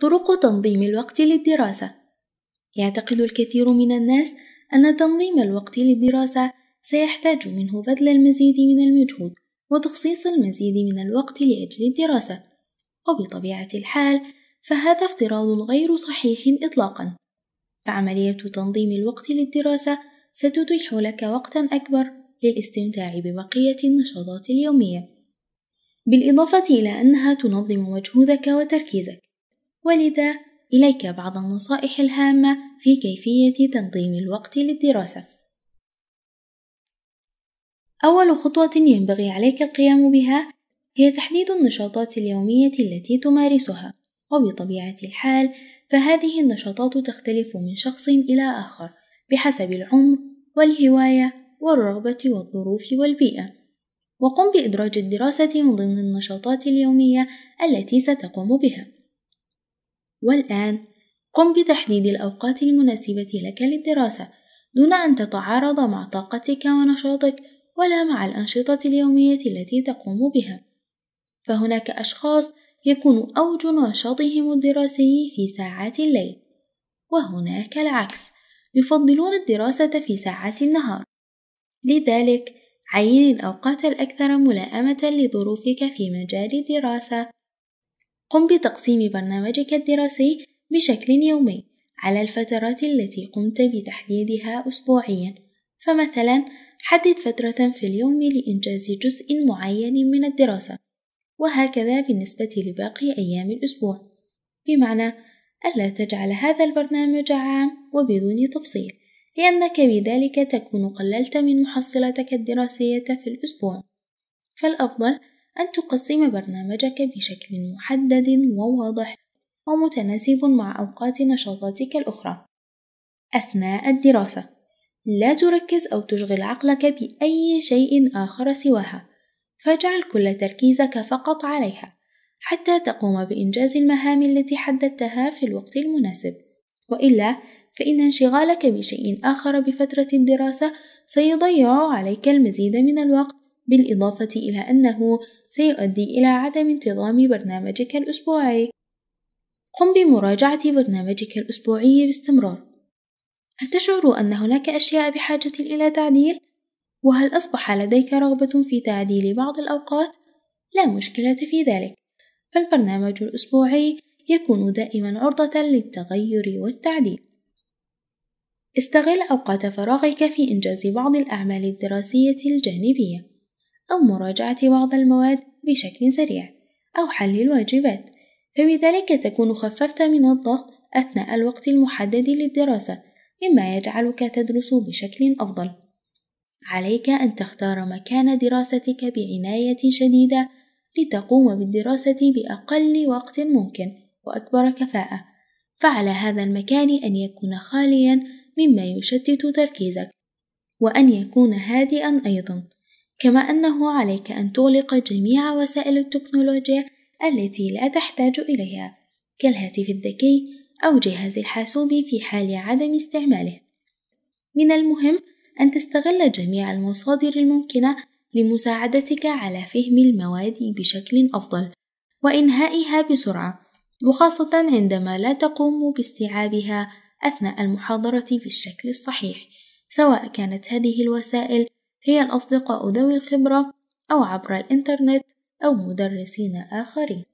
طرق تنظيم الوقت للدراسة يعتقد الكثير من الناس أن تنظيم الوقت للدراسة سيحتاج منه بذل المزيد من المجهود وتخصيص المزيد من الوقت لأجل الدراسة وبطبيعة الحال فهذا افتراض غير صحيح إطلاقا فعملية تنظيم الوقت للدراسة ستتيح لك وقتا أكبر للاستمتاع ببقية النشاطات اليومية بالإضافة إلى أنها تنظم مجهودك وتركيزك ولذا إليك بعض النصائح الهامة في كيفية تنظيم الوقت للدراسة. أول خطوة ينبغي عليك القيام بها هي تحديد النشاطات اليومية التي تمارسها، وبطبيعة الحال فهذه النشاطات تختلف من شخص إلى آخر بحسب العمر والهواية والرغبة والظروف والبيئة. وقم بإدراج الدراسة من ضمن النشاطات اليومية التي ستقوم بها. والآن قم بتحديد الأوقات المناسبة لك للدراسة دون أن تتعارض مع طاقتك ونشاطك ولا مع الأنشطة اليومية التي تقوم بها فهناك أشخاص يكون أوج نشاطهم الدراسي في ساعات الليل وهناك العكس يفضلون الدراسة في ساعات النهار لذلك عين الأوقات الأكثر ملائمة لظروفك في مجال الدراسة قم بتقسيم برنامجك الدراسي بشكل يومي على الفترات التي قمت بتحديدها أسبوعيا فمثلا حدد فترة في اليوم لإنجاز جزء معين من الدراسة وهكذا بالنسبة لباقي أيام الأسبوع بمعنى ألا تجعل هذا البرنامج عام وبدون تفصيل لأنك بذلك تكون قللت من محصلتك الدراسية في الأسبوع فالأفضل أن تقسم برنامجك بشكل محدد وواضح ومتناسب مع أوقات نشاطاتك الأخرى أثناء الدراسة لا تركز أو تشغل عقلك بأي شيء آخر سواها فاجعل كل تركيزك فقط عليها حتى تقوم بإنجاز المهام التي حددتها في الوقت المناسب وإلا فإن انشغالك بشيء آخر بفترة الدراسة سيضيع عليك المزيد من الوقت بالإضافة إلى أنه سيؤدي إلى عدم انتظام برنامجك الأسبوعي. قم بمراجعة برنامجك الأسبوعي باستمرار. هل تشعر أن هناك أشياء بحاجة إلى تعديل؟ وهل أصبح لديك رغبة في تعديل بعض الأوقات؟ لا مشكلة في ذلك، فالبرنامج الأسبوعي يكون دائما عرضة للتغير والتعديل. استغل أوقات فراغك في إنجاز بعض الأعمال الدراسية الجانبية. أو مراجعة بعض المواد بشكل سريع أو حل الواجبات فبذلك تكون خففت من الضغط أثناء الوقت المحدد للدراسة مما يجعلك تدرس بشكل أفضل عليك أن تختار مكان دراستك بعناية شديدة لتقوم بالدراسة بأقل وقت ممكن وأكبر كفاءة فعلى هذا المكان أن يكون خاليا مما يشتت تركيزك وأن يكون هادئا أيضا كما أنه عليك أن تغلق جميع وسائل التكنولوجيا التي لا تحتاج إليها كالهاتف الذكي أو جهاز الحاسوب في حال عدم استعماله. من المهم أن تستغل جميع المصادر الممكنة لمساعدتك على فهم المواد بشكل أفضل وإنهائها بسرعة، وخاصة عندما لا تقوم باستيعابها أثناء المحاضرة بالشكل الصحيح، سواء كانت هذه الوسائل هي الأصدقاء ذوي الخبرة أو عبر الإنترنت أو مدرسين آخرين